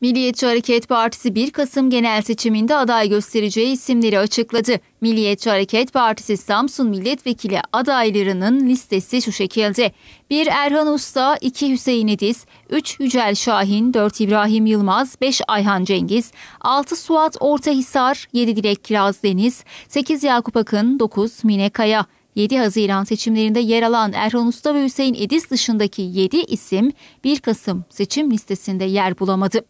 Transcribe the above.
Milliyetçi Hareket Partisi 1 Kasım genel seçiminde aday göstereceği isimleri açıkladı. Milliyetçi Hareket Partisi Samsun Milletvekili adaylarının listesi şu şekilde. 1 Erhan Usta, 2 Hüseyin Ediz, 3 Yücel Şahin, 4 İbrahim Yılmaz, 5 Ayhan Cengiz, 6 Suat Ortahisar, 7 Dilek Kiraz Deniz, 8 Yakup Akın, 9 Mine Kaya. 7 Haziran seçimlerinde yer alan Erhan Usta ve Hüseyin Ediz dışındaki 7 isim 1 Kasım seçim listesinde yer bulamadı.